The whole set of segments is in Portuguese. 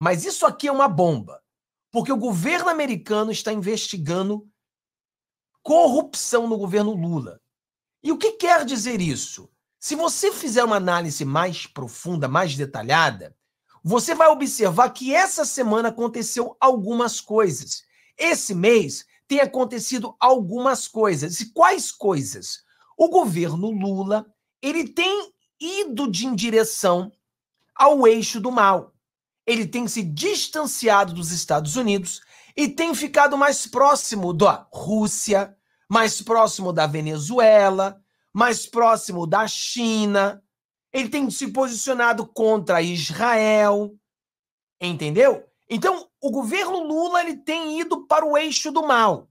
Mas isso aqui é uma bomba, porque o governo americano está investigando corrupção no governo Lula. E o que quer dizer isso? Se você fizer uma análise mais profunda, mais detalhada, você vai observar que essa semana aconteceu algumas coisas. Esse mês tem acontecido algumas coisas. E quais coisas? O governo Lula, ele tem ido de em direção ao eixo do mal ele tem se distanciado dos Estados Unidos e tem ficado mais próximo da Rússia, mais próximo da Venezuela, mais próximo da China. Ele tem se posicionado contra Israel. Entendeu? Então, o governo Lula ele tem ido para o eixo do mal.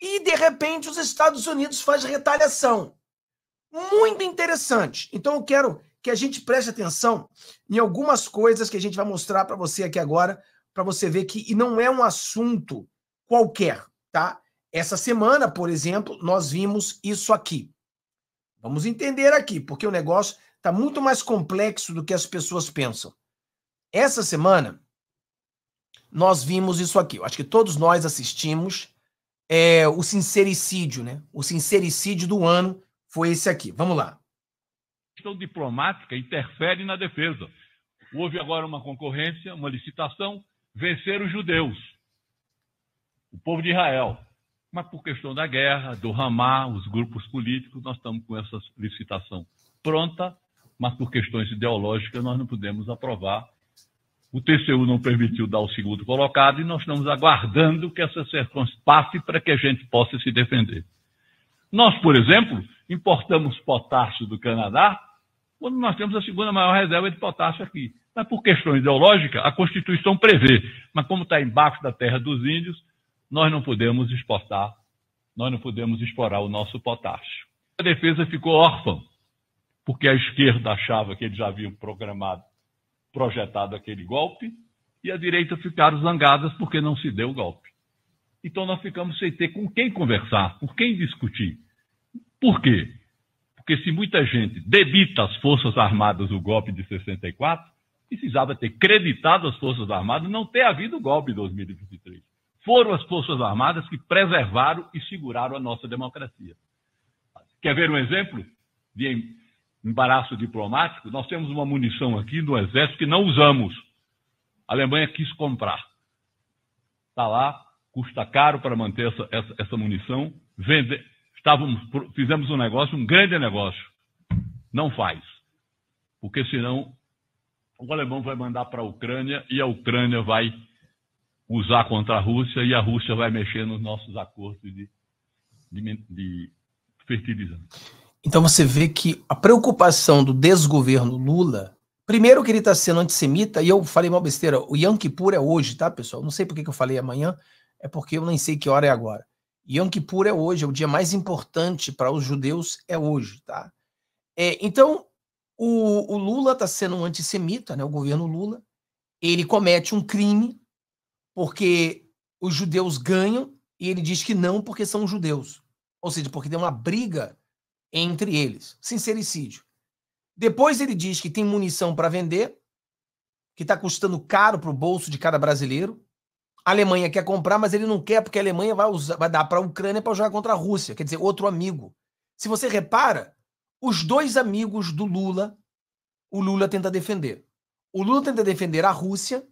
E de repente os Estados Unidos faz retaliação. Muito interessante. Então eu quero que a gente preste atenção em algumas coisas que a gente vai mostrar para você aqui agora, para você ver que e não é um assunto qualquer, tá? Essa semana, por exemplo, nós vimos isso aqui. Vamos entender aqui, porque o negócio está muito mais complexo do que as pessoas pensam. Essa semana, nós vimos isso aqui. Eu acho que todos nós assistimos é, o sincericídio, né? O sincericídio do ano foi esse aqui. Vamos lá questão diplomática interfere na defesa. Houve agora uma concorrência, uma licitação, vencer os judeus, o povo de Israel. Mas por questão da guerra, do Hamas, os grupos políticos, nós estamos com essa licitação pronta, mas por questões ideológicas nós não podemos aprovar. O TCU não permitiu dar o segundo colocado e nós estamos aguardando que essa circunstância passe para que a gente possa se defender. Nós, por exemplo, importamos potássio do Canadá quando nós temos a segunda maior reserva de potássio aqui. Mas por questão ideológica, a Constituição prevê. Mas como está embaixo da terra dos índios, nós não podemos exportar, nós não podemos explorar o nosso potássio. A defesa ficou órfã, porque a esquerda achava que eles já haviam programado, projetado aquele golpe, e a direita ficaram zangadas porque não se deu o golpe. Então nós ficamos sem ter com quem conversar, com quem discutir. Por quê? Porque se muita gente debita às Forças Armadas o golpe de 64, precisava ter creditado as Forças Armadas não ter havido o golpe de 2023. Foram as Forças Armadas que preservaram e seguraram a nossa democracia. Quer ver um exemplo de embaraço diplomático? Nós temos uma munição aqui no Exército que não usamos. A Alemanha quis comprar. Está lá, custa caro para manter essa, essa, essa munição. Vender, Estávamos, fizemos um negócio, um grande negócio. Não faz. Porque senão o alemão vai mandar para a Ucrânia e a Ucrânia vai usar contra a Rússia e a Rússia vai mexer nos nossos acordos de, de, de fertilizantes. Então você vê que a preocupação do desgoverno Lula, primeiro que ele está sendo antissemita, e eu falei uma besteira, o Yom Kippur é hoje, tá, pessoal? Não sei por que, que eu falei amanhã, é porque eu nem sei que hora é agora. Yom Kippur é hoje, é o dia mais importante para os judeus, é hoje, tá? É, então, o, o Lula está sendo um antissemita, né? O governo Lula, ele comete um crime porque os judeus ganham e ele diz que não porque são judeus. Ou seja, porque tem uma briga entre eles. Sincericídio. Depois ele diz que tem munição para vender, que está custando caro para o bolso de cada brasileiro, a Alemanha quer comprar, mas ele não quer porque a Alemanha vai, usar, vai dar para a Ucrânia para jogar contra a Rússia, quer dizer, outro amigo. Se você repara, os dois amigos do Lula, o Lula tenta defender. O Lula tenta defender a Rússia,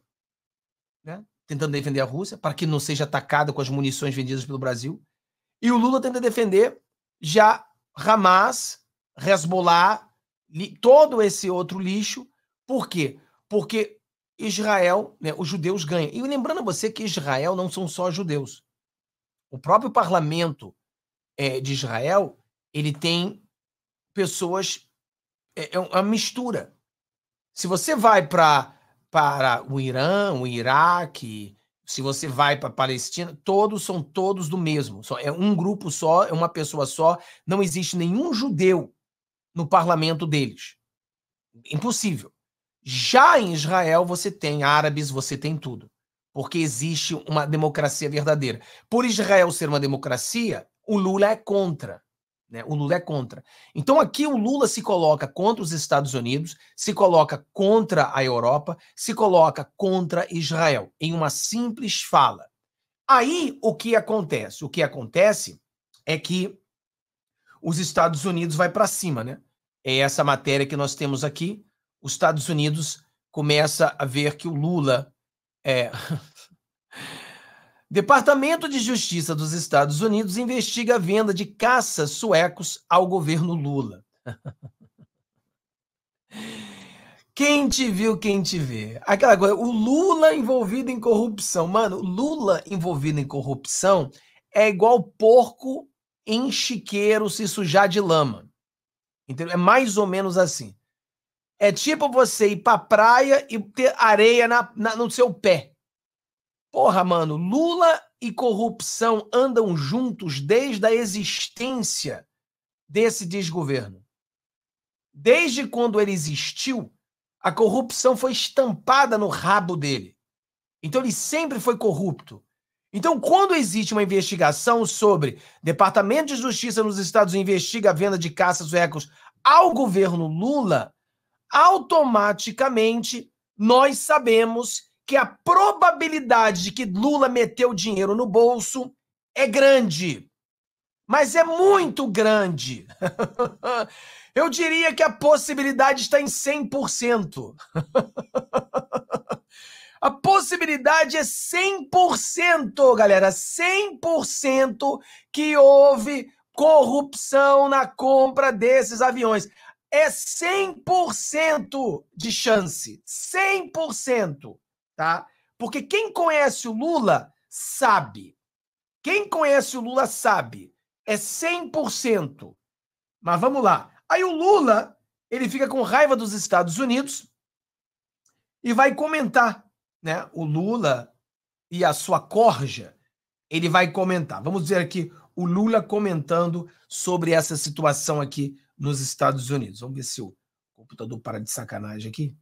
né? tentando defender a Rússia, para que não seja atacada com as munições vendidas pelo Brasil. E o Lula tenta defender já Hamas, Hezbollah, todo esse outro lixo. Por quê? Porque Israel, né, os judeus ganham. E lembrando a você que Israel não são só judeus. O próprio parlamento é, de Israel, ele tem pessoas, é, é uma mistura. Se você vai pra, para o Irã, o Iraque, se você vai para a Palestina, todos são todos do mesmo. Só, é um grupo só, é uma pessoa só. Não existe nenhum judeu no parlamento deles. Impossível. Já em Israel, você tem árabes, você tem tudo. Porque existe uma democracia verdadeira. Por Israel ser uma democracia, o Lula é contra. Né? O Lula é contra. Então aqui o Lula se coloca contra os Estados Unidos, se coloca contra a Europa, se coloca contra Israel, em uma simples fala. Aí o que acontece? O que acontece é que os Estados Unidos vai para cima, né? É essa matéria que nós temos aqui os Estados Unidos começa a ver que o Lula é. Departamento de Justiça dos Estados Unidos investiga a venda de caças suecos ao governo Lula. Quem te viu, quem te vê. Aquela coisa, o Lula envolvido em corrupção. Mano, Lula envolvido em corrupção é igual porco em chiqueiro se sujar de lama. Entendeu? É mais ou menos assim. É tipo você ir pra praia e ter areia na, na, no seu pé. Porra, mano, Lula e corrupção andam juntos desde a existência desse desgoverno. Desde quando ele existiu, a corrupção foi estampada no rabo dele. Então ele sempre foi corrupto. Então, quando existe uma investigação sobre Departamento de Justiça nos Estados Unidos investiga a venda de caças suecos ao governo Lula, automaticamente nós sabemos que a probabilidade de que Lula meteu dinheiro no bolso é grande. Mas é muito grande. Eu diria que a possibilidade está em 100%. A possibilidade é 100%, galera, 100% que houve corrupção na compra desses aviões é 100% de chance. 100%, tá? Porque quem conhece o Lula sabe. Quem conhece o Lula sabe. É 100%. Mas vamos lá. Aí o Lula, ele fica com raiva dos Estados Unidos e vai comentar, né? O Lula e a sua corja, ele vai comentar. Vamos dizer aqui o Lula comentando sobre essa situação aqui nos Estados Unidos. Vamos ver se o computador para de sacanagem aqui.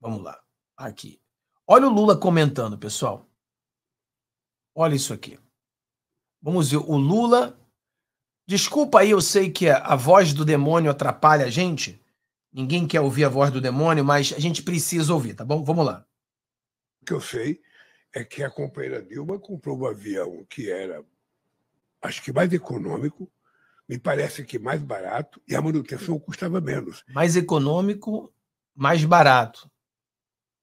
Vamos lá. Aqui. Olha o Lula comentando, pessoal. Olha isso aqui. Vamos ver. O Lula. Desculpa aí, eu sei que a voz do demônio atrapalha a gente. Ninguém quer ouvir a voz do demônio, mas a gente precisa ouvir, tá bom? Vamos lá. O que eu sei é que a companheira Dilma comprou um avião que era, acho que mais econômico, me parece que mais barato e a manutenção custava menos. Mais econômico, mais barato.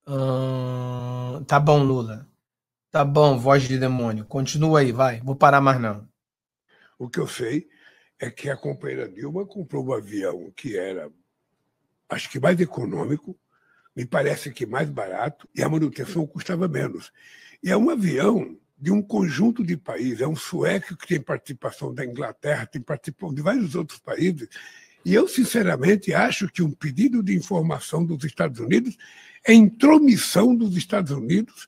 Hum, tá bom, Lula. Tá bom, voz de demônio. Continua aí, vai. Vou parar mais não. O que eu sei é que a companheira Dilma comprou um avião que era, acho que mais econômico, me parece que mais barato, e a manutenção custava menos. E é um avião de um conjunto de países. É um sueco que tem participação da Inglaterra, tem participação de vários outros países. E eu, sinceramente, acho que um pedido de informação dos Estados Unidos é intromissão dos Estados Unidos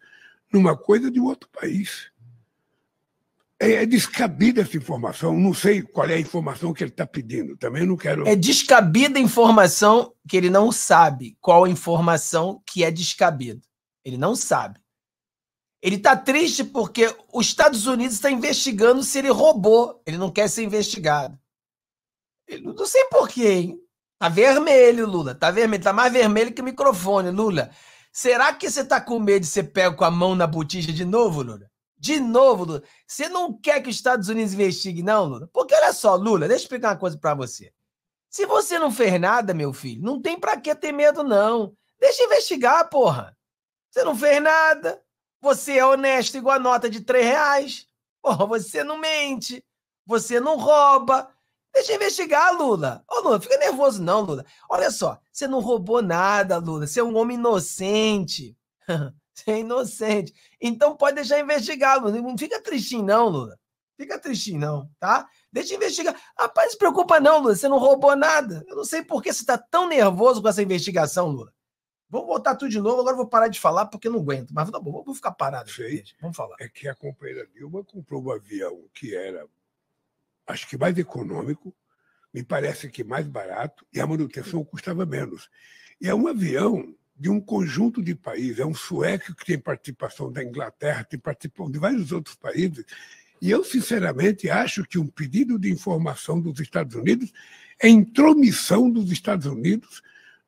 numa coisa de um outro país. É, é descabida essa informação. Não sei qual é a informação que ele está pedindo. Também não quero. É descabida a informação que ele não sabe qual a informação que é descabida. Ele não sabe. Ele está triste porque os Estados Unidos está investigando se ele roubou. Ele não quer ser investigado. Eu não sei porquê, hein? Tá vermelho, Lula. Tá vermelho. Tá mais vermelho que o microfone, Lula. Será que você tá com medo de ser pego com a mão na botija de novo, Lula? De novo, Lula. Você não quer que os Estados Unidos investiguem, não, Lula? Porque olha só, Lula, deixa eu explicar uma coisa para você. Se você não fez nada, meu filho, não tem pra que ter medo, não. Deixa investigar, porra. Você não fez nada, você é honesto igual a nota de 3 reais. Porra, você não mente. Você não rouba. Deixa investigar, Lula. Ô, Lula, fica nervoso não, Lula. Olha só, você não roubou nada, Lula. Você é um homem inocente. você é inocente. Então pode deixar investigar, Lula. Não fica tristinho não, Lula. Fica tristinho não, tá? Deixa investigar. Rapaz, não se preocupa não, Lula. Você não roubou nada. Eu não sei por que você está tão nervoso com essa investigação, Lula. Vamos botar tudo de novo, agora eu vou parar de falar porque não aguento. Mas tá bom, vou ficar parado. Vamos falar. É que a companheira Dilma comprou um avião que era, acho que mais econômico, me parece que mais barato, e a manutenção custava menos. E é um avião de um conjunto de países, é um sueco que tem participação da Inglaterra, tem participação de vários outros países, e eu, sinceramente, acho que um pedido de informação dos Estados Unidos é intromissão dos Estados Unidos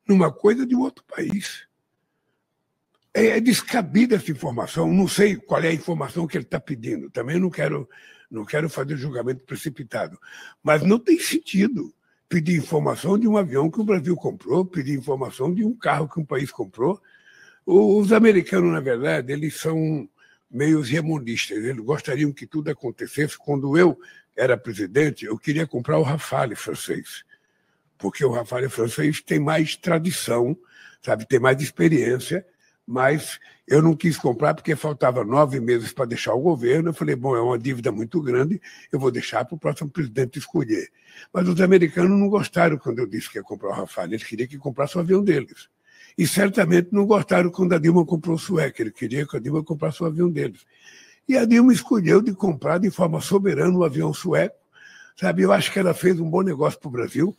numa coisa de outro país. É, é descabida essa informação. Não sei qual é a informação que ele está pedindo. Também não quero, não quero fazer julgamento precipitado. Mas não tem sentido pedir informação de um avião que o Brasil comprou, pedir informação de um carro que um país comprou. Os americanos, na verdade, eles são meio remundistas. Eles gostariam que tudo acontecesse. Quando eu era presidente, eu queria comprar o Rafale francês porque o Rafael francês tem mais tradição, sabe, tem mais experiência, mas eu não quis comprar porque faltava nove meses para deixar o governo. Eu falei, bom, é uma dívida muito grande, eu vou deixar para o próximo presidente escolher. Mas os americanos não gostaram quando eu disse que ia comprar o Rafael, eles queriam que comprasse o avião deles. E certamente não gostaram quando a Dilma comprou o sueco, ele queria que a Dilma comprasse o avião deles. E a Dilma escolheu de comprar de forma soberana o avião sueco, sabe? Eu acho que ela fez um bom negócio para o Brasil,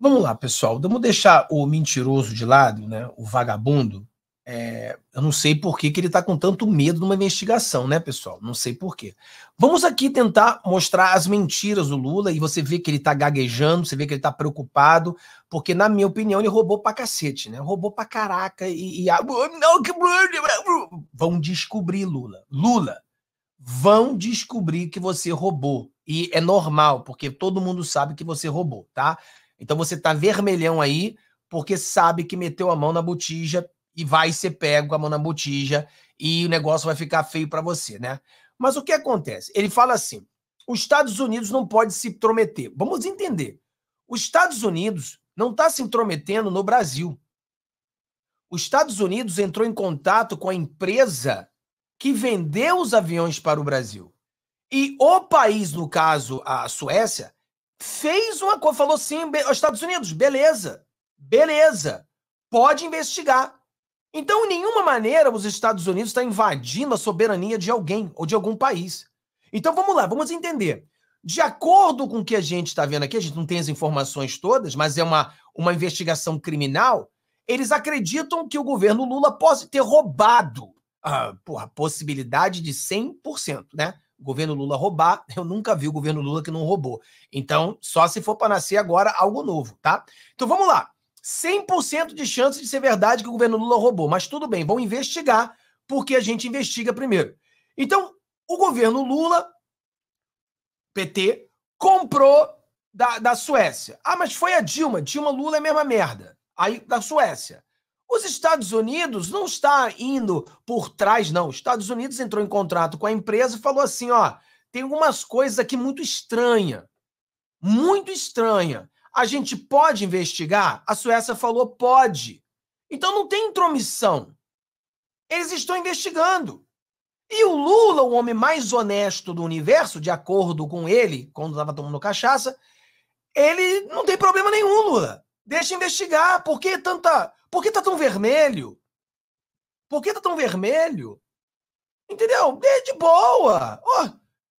Vamos lá, pessoal. Vamos deixar o mentiroso de lado, né? O vagabundo. É, eu não sei por que, que ele está com tanto medo de uma investigação, né, pessoal? Não sei por quê. Vamos aqui tentar mostrar as mentiras do Lula e você vê que ele está gaguejando, você vê que ele está preocupado, porque, na minha opinião, ele roubou pra cacete, né? Roubou pra caraca e. e a... Né? Vão descobrir, Lula. Lula, vão descobrir que você roubou. E é normal, porque todo mundo sabe que você roubou, tá? Então você tá vermelhão aí porque sabe que meteu a mão na botija e vai ser pego a mão na botija e o negócio vai ficar feio para você, né? Mas o que acontece? Ele fala assim: os Estados Unidos não pode se intrometer. Vamos entender. Os Estados Unidos não está se intrometendo no Brasil. Os Estados Unidos entrou em contato com a empresa que vendeu os aviões para o Brasil. E o país, no caso a Suécia, fez uma coisa, falou assim os Estados Unidos, beleza, beleza, pode investigar. Então, em nenhuma maneira, os Estados Unidos está invadindo a soberania de alguém ou de algum país. Então, vamos lá, vamos entender. De acordo com o que a gente está vendo aqui, a gente não tem as informações todas, mas é uma, uma investigação criminal. Eles acreditam que o governo Lula possa ter roubado a, porra, a possibilidade de 100%, né? o governo Lula roubar. Eu nunca vi o governo Lula que não roubou. Então, só se for para nascer agora algo novo, tá? Então vamos lá. 100% de chance de ser verdade que o governo Lula roubou, mas tudo bem, vão investigar, porque a gente investiga primeiro. Então, o governo Lula, PT, comprou da, da Suécia. Ah, mas foi a Dilma. Dilma Lula é a mesma merda. Aí, da Suécia. Os Estados Unidos não está indo por trás, não. Os Estados Unidos entrou em contrato com a empresa e falou assim: ó, tem algumas coisas aqui muito estranha, muito estranha. A gente pode investigar? A Suécia falou pode. Então não tem intromissão. Eles estão investigando. E o Lula, o homem mais honesto do universo, de acordo com ele, quando estava tomando cachaça, ele não tem problema nenhum, Lula. Deixa investigar. Por que tanta por que tá tão vermelho? Por que tá tão vermelho? Entendeu? É de boa. Oh,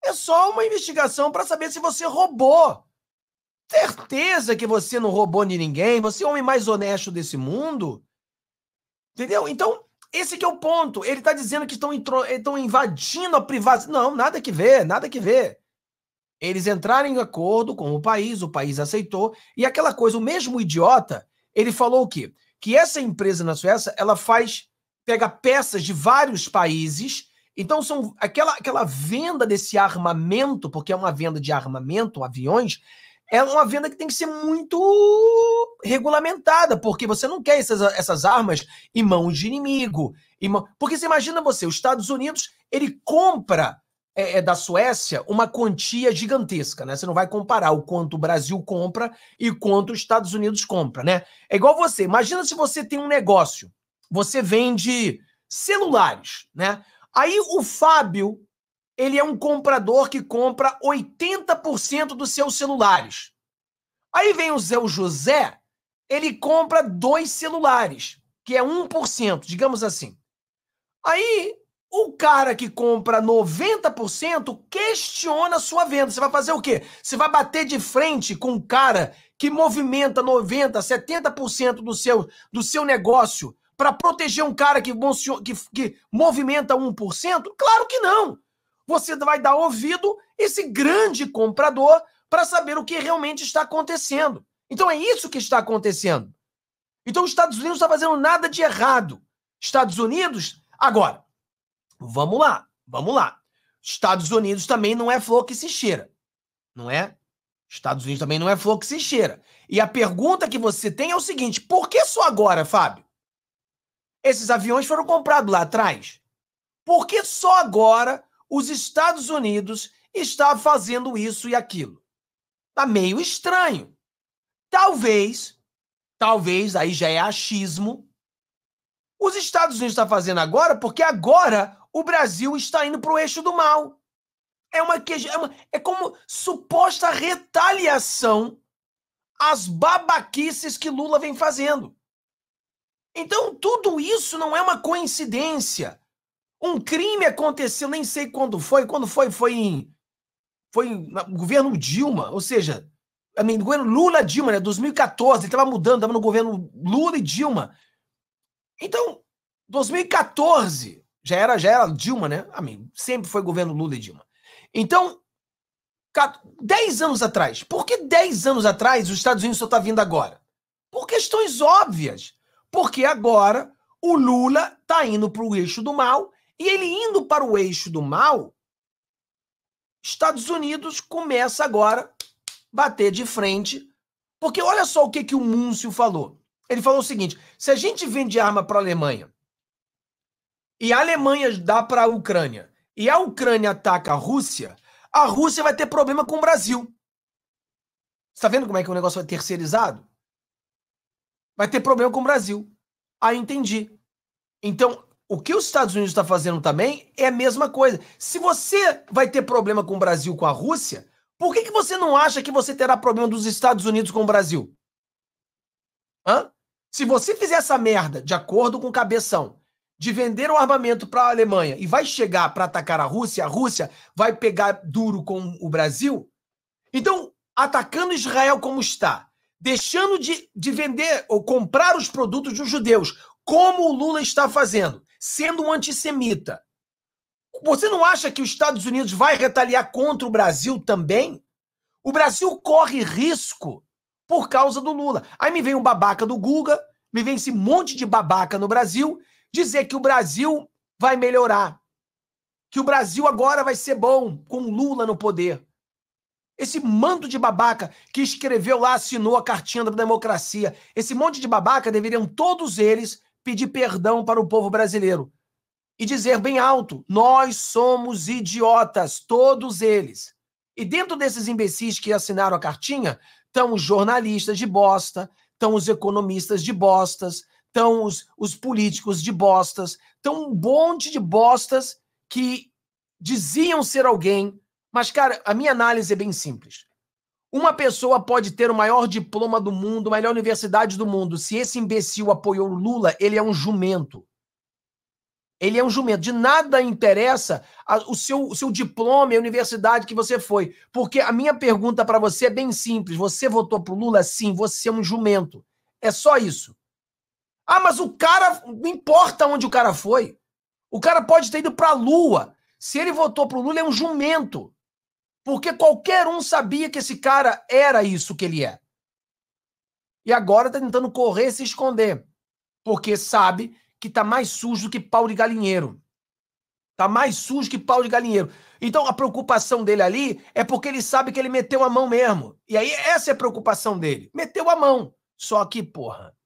é só uma investigação para saber se você roubou. Certeza que você não roubou de ninguém. Você é o homem mais honesto desse mundo. Entendeu? Então, esse que é o ponto. Ele está dizendo que estão eh, invadindo a privacidade. Não, nada que ver, nada que ver. Eles entraram em acordo com o país, o país aceitou. E aquela coisa, o mesmo idiota, ele falou o quê? que essa empresa na Suécia, ela faz, pega peças de vários países, então são aquela, aquela venda desse armamento, porque é uma venda de armamento, aviões, é uma venda que tem que ser muito regulamentada, porque você não quer essas, essas armas em mãos de inimigo. Em mão... Porque você imagina você, os Estados Unidos, ele compra é, é, da Suécia uma quantia gigantesca, né? Você não vai comparar o quanto o Brasil compra e quanto os Estados Unidos compra, né? É igual você. Imagina se você tem um negócio, você vende celulares, né? Aí o Fábio, ele é um comprador que compra 80% dos seus celulares. Aí vem o Zé o José, ele compra dois celulares, que é 1%, digamos assim. Aí o cara que compra 90% questiona a sua venda. Você vai fazer o quê? Você vai bater de frente com um cara que movimenta 90%, 70% do seu, do seu negócio para proteger um cara que, que, que movimenta 1%? Claro que não! Você vai dar ouvido esse grande comprador para saber o que realmente está acontecendo. Então é isso que está acontecendo. Então os Estados Unidos não está fazendo nada de errado. Estados Unidos, agora, Vamos lá, vamos lá. Estados Unidos também não é flor que se cheira, não é? Estados Unidos também não é flor que se cheira. E a pergunta que você tem é o seguinte: por que só agora, Fábio? Esses aviões foram comprados lá atrás. Por que só agora os Estados Unidos está fazendo isso e aquilo? Tá meio estranho. Talvez, talvez, aí já é achismo. Os Estados Unidos está fazendo agora porque agora o Brasil está indo para o eixo do mal. É uma, é uma é como suposta retaliação às babaquices que Lula vem fazendo. Então, tudo isso não é uma coincidência. Um crime aconteceu, nem sei quando foi, quando foi, foi em. Foi no governo Dilma, ou seja, no governo Lula Dilma, né? 2014, ele estava mudando, estava no governo Lula e Dilma. Então, 2014, já era, já era Dilma, né? Ah, amigo, sempre foi governo Lula e Dilma. Então, 10 anos atrás. Por que 10 anos atrás os Estados Unidos só está vindo agora? Por questões óbvias. Porque agora o Lula está indo para o eixo do mal e ele indo para o eixo do mal, Estados Unidos começa agora bater de frente. Porque olha só o que, que o Múncio falou. Ele falou o seguinte: se a gente vende arma para a Alemanha e a Alemanha dá para a Ucrânia e a Ucrânia ataca a Rússia, a Rússia vai ter problema com o Brasil. Está vendo como é que o negócio vai é terceirizado? Vai ter problema com o Brasil. Ah, entendi. Então, o que os Estados Unidos está fazendo também é a mesma coisa. Se você vai ter problema com o Brasil, com a Rússia, por que, que você não acha que você terá problema dos Estados Unidos com o Brasil? Hã? Se você fizer essa merda de acordo com o cabeção, de vender o armamento para a Alemanha e vai chegar para atacar a Rússia, a Rússia vai pegar duro com o Brasil. Então, atacando Israel como está, deixando de, de vender ou comprar os produtos dos judeus, como o Lula está fazendo, sendo um antissemita. Você não acha que os Estados Unidos vai retaliar contra o Brasil também? O Brasil corre risco por causa do Lula. Aí me vem o babaca do Guga, me vem esse monte de babaca no Brasil dizer que o Brasil vai melhorar, que o Brasil agora vai ser bom com Lula no poder. Esse mando de babaca que escreveu lá, assinou a cartinha da democracia, esse monte de babaca deveriam todos eles pedir perdão para o povo brasileiro e dizer bem alto: nós somos idiotas, todos eles. E dentro desses imbecis que assinaram a cartinha, estão os jornalistas de bosta, estão os economistas de bostas, estão os, os políticos de bostas, estão um monte de bostas que diziam ser alguém. Mas, cara, a minha análise é bem simples. Uma pessoa pode ter o maior diploma do mundo, a melhor universidade do mundo. Se esse imbecil apoiou Lula, ele é um jumento. Ele é um jumento. De nada interessa a, o, seu, o seu diploma e a universidade que você foi. Porque a minha pergunta para você é bem simples. Você votou pro Lula? Sim, você é um jumento. É só isso. Ah, mas o cara, não importa onde o cara foi. O cara pode ter ido para a Lua. Se ele votou para o Lula, é um jumento. Porque qualquer um sabia que esse cara era isso que ele é. E agora está tentando correr e se esconder. Porque sabe que está mais sujo que pau de galinheiro. Está mais sujo que pau de galinheiro. Então a preocupação dele ali é porque ele sabe que ele meteu a mão mesmo. E aí essa é a preocupação dele. Meteu a mão. Só que, porra,